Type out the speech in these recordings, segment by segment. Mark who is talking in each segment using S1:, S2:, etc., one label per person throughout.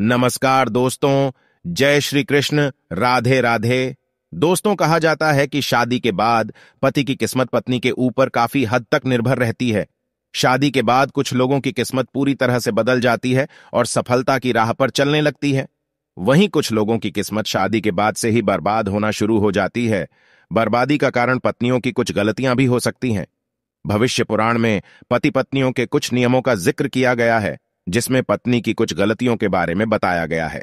S1: नमस्कार दोस्तों जय श्री कृष्ण राधे राधे दोस्तों कहा जाता है कि शादी के बाद पति की किस्मत पत्नी के ऊपर काफी हद तक निर्भर रहती है शादी के बाद कुछ लोगों की किस्मत पूरी तरह से बदल जाती है और सफलता की राह पर चलने लगती है वहीं कुछ लोगों की किस्मत शादी के बाद से ही बर्बाद होना शुरू हो जाती है बर्बादी का कारण पत्नियों की कुछ गलतियां भी हो सकती हैं भविष्य पुराण में पति पत्नियों के कुछ नियमों का जिक्र किया गया है जिसमें पत्नी की कुछ गलतियों के बारे में बताया गया है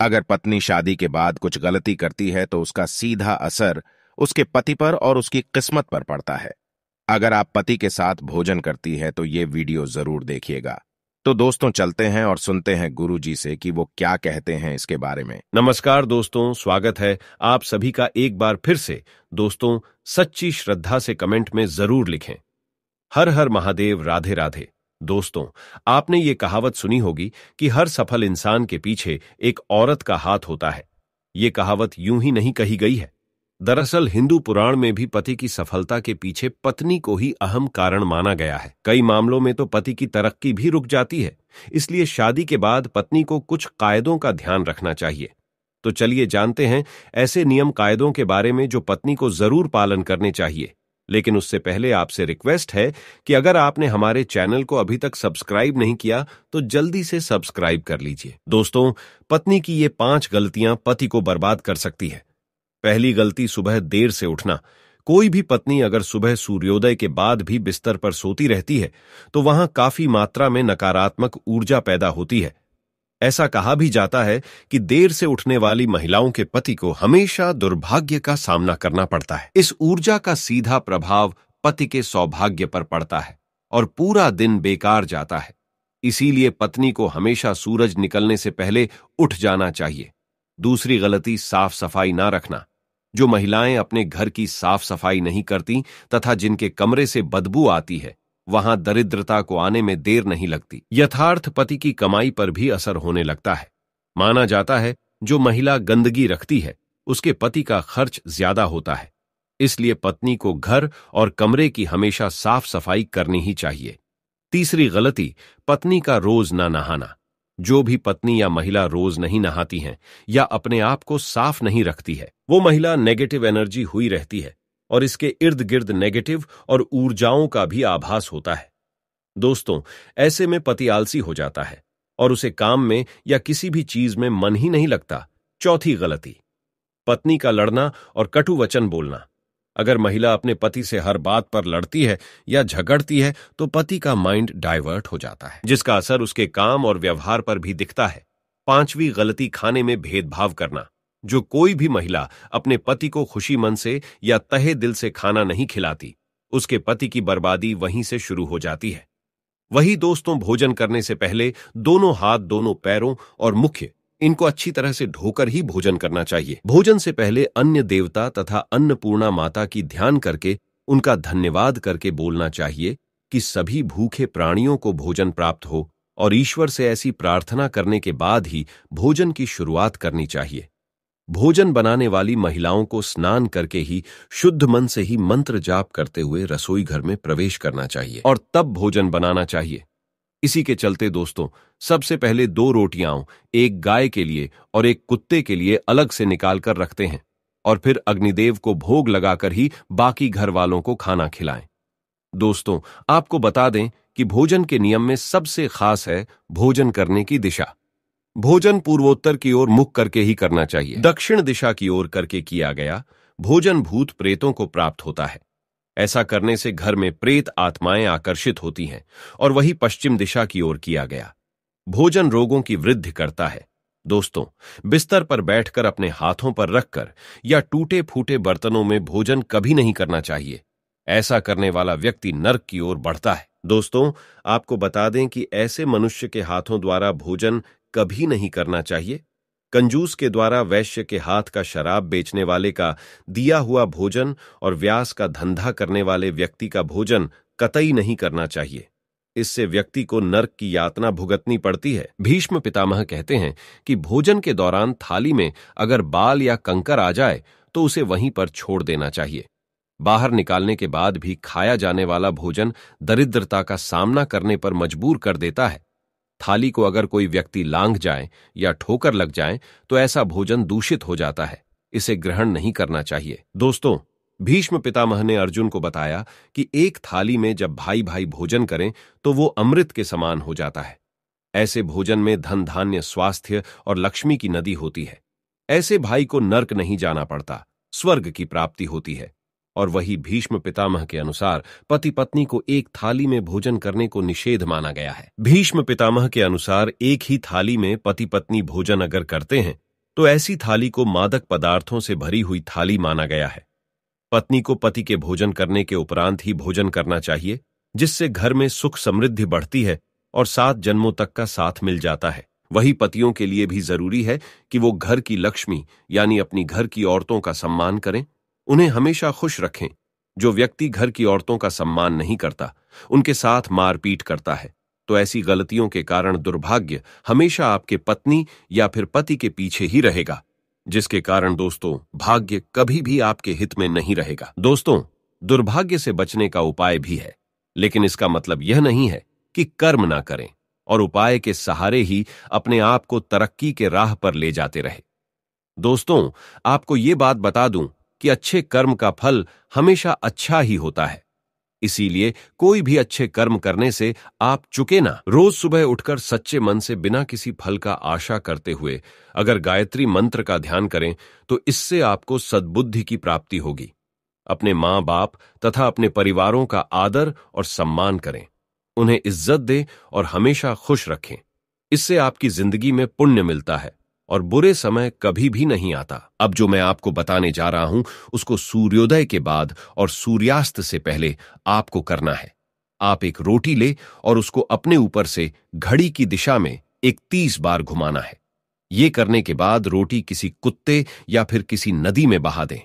S1: अगर पत्नी शादी के बाद कुछ गलती करती है तो उसका सीधा असर उसके पति पर और उसकी किस्मत पर पड़ता है अगर आप पति के साथ भोजन करती है तो ये वीडियो जरूर देखिएगा तो दोस्तों चलते हैं और सुनते हैं गुरु जी से कि वो क्या कहते हैं इसके बारे में नमस्कार दोस्तों स्वागत है आप सभी का एक बार फिर से दोस्तों सच्ची श्रद्धा से कमेंट में जरूर लिखें हर हर महादेव राधे राधे दोस्तों आपने ये कहावत सुनी होगी कि हर सफल इंसान के पीछे एक औरत का हाथ होता है ये कहावत यूं ही नहीं कही गई है दरअसल हिंदू पुराण में भी पति की सफलता के पीछे पत्नी को ही अहम कारण माना गया है कई मामलों में तो पति की तरक्की भी रुक जाती है इसलिए शादी के बाद पत्नी को कुछ कायदों का ध्यान रखना चाहिए तो चलिए जानते हैं ऐसे नियम कायदों के बारे में जो पत्नी को जरूर पालन करने चाहिए लेकिन उससे पहले आपसे रिक्वेस्ट है कि अगर आपने हमारे चैनल को अभी तक सब्सक्राइब नहीं किया तो जल्दी से सब्सक्राइब कर लीजिए दोस्तों पत्नी की ये पांच गलतियां पति को बर्बाद कर सकती है पहली गलती सुबह देर से उठना कोई भी पत्नी अगर सुबह सूर्योदय के बाद भी बिस्तर पर सोती रहती है तो वहां काफी मात्रा में नकारात्मक ऊर्जा पैदा होती है ऐसा कहा भी जाता है कि देर से उठने वाली महिलाओं के पति को हमेशा दुर्भाग्य का सामना करना पड़ता है इस ऊर्जा का सीधा प्रभाव पति के सौभाग्य पर पड़ता है और पूरा दिन बेकार जाता है इसीलिए पत्नी को हमेशा सूरज निकलने से पहले उठ जाना चाहिए दूसरी गलती साफ सफाई ना रखना जो महिलाएं अपने घर की साफ सफाई नहीं करती तथा जिनके कमरे से बदबू आती है वहां दरिद्रता को आने में देर नहीं लगती यथार्थ पति की कमाई पर भी असर होने लगता है माना जाता है जो महिला गंदगी रखती है उसके पति का खर्च ज्यादा होता है इसलिए पत्नी को घर और कमरे की हमेशा साफ सफाई करनी ही चाहिए तीसरी गलती पत्नी का रोज ना नहाना जो भी पत्नी या महिला रोज नहीं नहाती हैं या अपने आप को साफ नहीं रखती है वो महिला नेगेटिव एनर्जी हुई रहती है और इसके इर्द गिर्द नेगेटिव और ऊर्जाओं का भी आभास होता है दोस्तों ऐसे में पति आलसी हो जाता है और उसे काम में या किसी भी चीज में मन ही नहीं लगता चौथी गलती पत्नी का लड़ना और कटु वचन बोलना अगर महिला अपने पति से हर बात पर लड़ती है या झगड़ती है तो पति का माइंड डाइवर्ट हो जाता है जिसका असर उसके काम और व्यवहार पर भी दिखता है पांचवी गलती खाने में भेदभाव करना जो कोई भी महिला अपने पति को खुशी मन से या तहे दिल से खाना नहीं खिलाती उसके पति की बर्बादी वहीं से शुरू हो जाती है वही दोस्तों भोजन करने से पहले दोनों हाथ दोनों पैरों और मुख्य इनको अच्छी तरह से ढोकर ही भोजन करना चाहिए भोजन से पहले अन्य देवता तथा अन्नपूर्णा माता की ध्यान करके उनका धन्यवाद करके बोलना चाहिए कि सभी भूखे प्राणियों को भोजन प्राप्त हो और ईश्वर से ऐसी प्रार्थना करने के बाद ही भोजन की शुरुआत करनी चाहिए भोजन बनाने वाली महिलाओं को स्नान करके ही शुद्ध मन से ही मंत्र जाप करते हुए रसोई घर में प्रवेश करना चाहिए और तब भोजन बनाना चाहिए इसी के चलते दोस्तों सबसे पहले दो रोटियां एक गाय के लिए और एक कुत्ते के लिए अलग से निकालकर रखते हैं और फिर अग्निदेव को भोग लगाकर ही बाकी घर वालों को खाना खिलाएं दोस्तों आपको बता दें कि भोजन के नियम में सबसे खास है भोजन करने की दिशा भोजन पूर्वोत्तर की ओर मुख करके ही करना चाहिए दक्षिण दिशा की ओर करके किया गया भोजन भूत प्रेतों को प्राप्त होता है ऐसा करने से घर में प्रेत आत्माएं आकर्षित होती हैं और वही पश्चिम दिशा की ओर किया गया भोजन रोगों की वृद्धि करता है दोस्तों बिस्तर पर बैठकर अपने हाथों पर रखकर या टूटे फूटे बर्तनों में भोजन कभी नहीं करना चाहिए ऐसा करने वाला व्यक्ति नर्क की ओर बढ़ता है दोस्तों आपको बता दें कि ऐसे मनुष्य के हाथों द्वारा भोजन कभी नहीं करना चाहिए कंजूस के द्वारा वैश्य के हाथ का शराब बेचने वाले का दिया हुआ भोजन और व्यास का धंधा करने वाले व्यक्ति का भोजन कतई नहीं करना चाहिए इससे व्यक्ति को नर्क की यातना भुगतनी पड़ती है भीष्म पितामह कहते हैं कि भोजन के दौरान थाली में अगर बाल या कंकर आ जाए तो उसे वहीं पर छोड़ देना चाहिए बाहर निकालने के बाद भी खाया जाने वाला भोजन दरिद्रता का सामना करने पर मजबूर कर देता है थाली को अगर कोई व्यक्ति लांघ जाए या ठोकर लग जाए तो ऐसा भोजन दूषित हो जाता है इसे ग्रहण नहीं करना चाहिए दोस्तों भीष्म पितामह ने अर्जुन को बताया कि एक थाली में जब भाई भाई भोजन करें तो वो अमृत के समान हो जाता है ऐसे भोजन में धन धान्य स्वास्थ्य और लक्ष्मी की नदी होती है ऐसे भाई को नर्क नहीं जाना पड़ता स्वर्ग की प्राप्ति होती है और वही भीष्म पितामह के अनुसार पति पत्नी को एक थाली में भोजन करने को निषेध माना गया है भीष्म पितामह के अनुसार एक ही थाली में पति पत्नी भोजन अगर करते हैं तो ऐसी थाली को मादक पदार्थों से भरी हुई थाली माना गया है पत्नी को पति के भोजन करने के उपरांत ही भोजन करना चाहिए जिससे घर में सुख समृद्धि बढ़ती है और सात जन्मों तक का साथ मिल जाता है वही पतियों के लिए भी जरूरी है कि वो घर की लक्ष्मी यानी अपनी घर की औरतों का सम्मान करें उन्हें हमेशा खुश रखें जो व्यक्ति घर की औरतों का सम्मान नहीं करता उनके साथ मारपीट करता है तो ऐसी गलतियों के कारण दुर्भाग्य हमेशा आपके पत्नी या फिर पति के पीछे ही रहेगा जिसके कारण दोस्तों भाग्य कभी भी आपके हित में नहीं रहेगा दोस्तों दुर्भाग्य से बचने का उपाय भी है लेकिन इसका मतलब यह नहीं है कि कर्म ना करें और उपाय के सहारे ही अपने आप को तरक्की के राह पर ले जाते रहे दोस्तों आपको ये बात बता दूं कि अच्छे कर्म का फल हमेशा अच्छा ही होता है इसीलिए कोई भी अच्छे कर्म करने से आप चुके ना रोज सुबह उठकर सच्चे मन से बिना किसी फल का आशा करते हुए अगर गायत्री मंत्र का ध्यान करें तो इससे आपको सद्बुद्धि की प्राप्ति होगी अपने माँ बाप तथा अपने परिवारों का आदर और सम्मान करें उन्हें इज्जत दें और हमेशा खुश रखें इससे आपकी जिंदगी में पुण्य मिलता है और बुरे समय कभी भी नहीं आता अब जो मैं आपको बताने जा रहा हूं उसको सूर्योदय के बाद और सूर्यास्त से पहले आपको करना है आप एक रोटी ले और उसको अपने ऊपर से घड़ी की दिशा में इकतीस बार घुमाना है ये करने के बाद रोटी किसी कुत्ते या फिर किसी नदी में बहा दें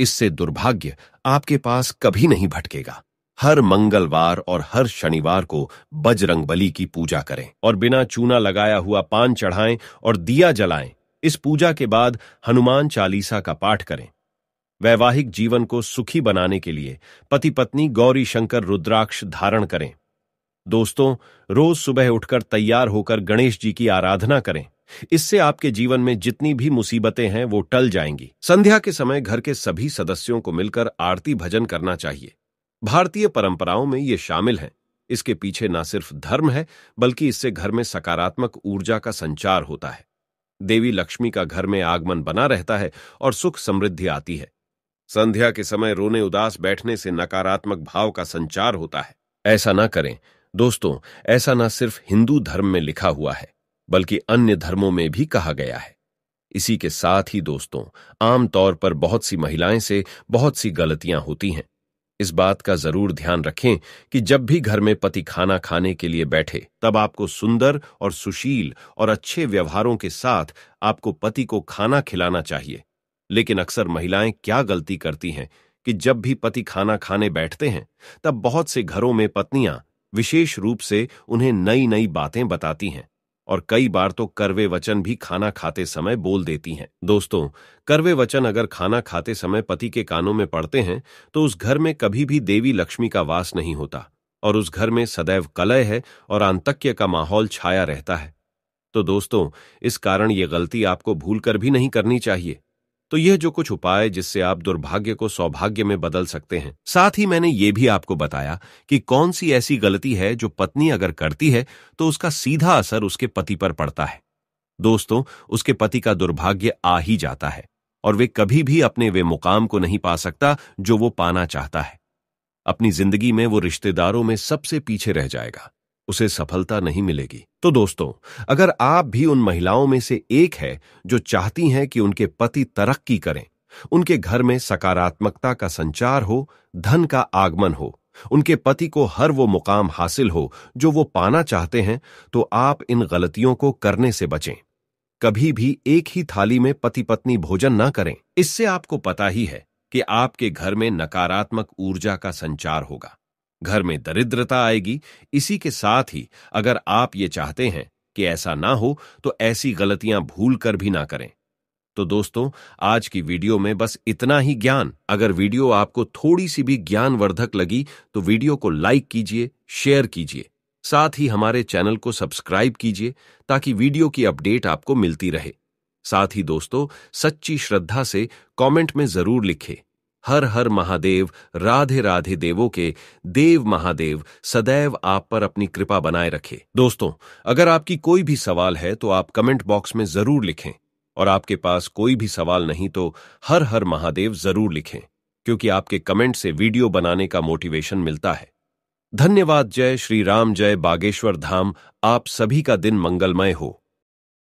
S1: इससे दुर्भाग्य आपके पास कभी नहीं भटकेगा हर मंगलवार और हर शनिवार को बजरंग बली की पूजा करें और बिना चूना लगाया हुआ पान चढ़ाएं और दिया जलाएं इस पूजा के बाद हनुमान चालीसा का पाठ करें वैवाहिक जीवन को सुखी बनाने के लिए पति पत्नी गौरी शंकर रुद्राक्ष धारण करें दोस्तों रोज सुबह उठकर तैयार होकर गणेश जी की आराधना करें इससे आपके जीवन में जितनी भी मुसीबतें हैं वो टल जाएंगी संध्या के समय घर के सभी सदस्यों को मिलकर आरती भजन करना चाहिए भारतीय परंपराओं में ये शामिल हैं इसके पीछे न सिर्फ धर्म है बल्कि इससे घर में सकारात्मक ऊर्जा का संचार होता है देवी लक्ष्मी का घर में आगमन बना रहता है और सुख समृद्धि आती है संध्या के समय रोने उदास बैठने से नकारात्मक भाव का संचार होता है ऐसा ना करें दोस्तों ऐसा ना सिर्फ हिंदू धर्म में लिखा हुआ है बल्कि अन्य धर्मों में भी कहा गया है इसी के साथ ही दोस्तों आमतौर पर बहुत सी महिलाएं से बहुत सी गलतियां होती हैं इस बात का जरूर ध्यान रखें कि जब भी घर में पति खाना खाने के लिए बैठे तब आपको सुंदर और सुशील और अच्छे व्यवहारों के साथ आपको पति को खाना खिलाना चाहिए लेकिन अक्सर महिलाएं क्या गलती करती हैं कि जब भी पति खाना खाने बैठते हैं तब बहुत से घरों में पत्नियां विशेष रूप से उन्हें नई नई बातें बताती हैं और कई बार तो करवे वचन भी खाना खाते समय बोल देती हैं दोस्तों करवे वचन अगर खाना खाते समय पति के कानों में पड़ते हैं तो उस घर में कभी भी देवी लक्ष्मी का वास नहीं होता और उस घर में सदैव कलय है और आंतक्य का माहौल छाया रहता है तो दोस्तों इस कारण ये गलती आपको भूलकर भी नहीं करनी चाहिए तो यह जो कुछ उपाय जिससे आप दुर्भाग्य को सौभाग्य में बदल सकते हैं साथ ही मैंने ये भी आपको बताया कि कौन सी ऐसी गलती है जो पत्नी अगर करती है तो उसका सीधा असर उसके पति पर पड़ता है दोस्तों उसके पति का दुर्भाग्य आ ही जाता है और वे कभी भी अपने वे मुकाम को नहीं पा सकता जो वो पाना चाहता है अपनी जिंदगी में वो रिश्तेदारों में सबसे पीछे रह जाएगा उसे सफलता नहीं मिलेगी तो दोस्तों अगर आप भी उन महिलाओं में से एक है जो चाहती हैं कि उनके पति तरक्की करें उनके घर में सकारात्मकता का संचार हो धन का आगमन हो उनके पति को हर वो मुकाम हासिल हो जो वो पाना चाहते हैं तो आप इन गलतियों को करने से बचें कभी भी एक ही थाली में पति पत्नी भोजन ना करें इससे आपको पता ही है कि आपके घर में नकारात्मक ऊर्जा का संचार होगा घर में दरिद्रता आएगी इसी के साथ ही अगर आप ये चाहते हैं कि ऐसा ना हो तो ऐसी गलतियां भूल कर भी ना करें तो दोस्तों आज की वीडियो में बस इतना ही ज्ञान अगर वीडियो आपको थोड़ी सी भी ज्ञानवर्धक लगी तो वीडियो को लाइक कीजिए शेयर कीजिए साथ ही हमारे चैनल को सब्सक्राइब कीजिए ताकि वीडियो की अपडेट आपको मिलती रहे साथ ही दोस्तों सच्ची श्रद्धा से कमेंट में जरूर लिखें हर हर महादेव राधे राधे देवों के देव महादेव सदैव आप पर अपनी कृपा बनाए रखे दोस्तों अगर आपकी कोई भी सवाल है तो आप कमेंट बॉक्स में जरूर लिखें और आपके पास कोई भी सवाल नहीं तो हर हर महादेव जरूर लिखें क्योंकि आपके कमेंट से वीडियो बनाने का मोटिवेशन मिलता है धन्यवाद जय श्री राम जय बागेश्वर धाम आप सभी का दिन मंगलमय हो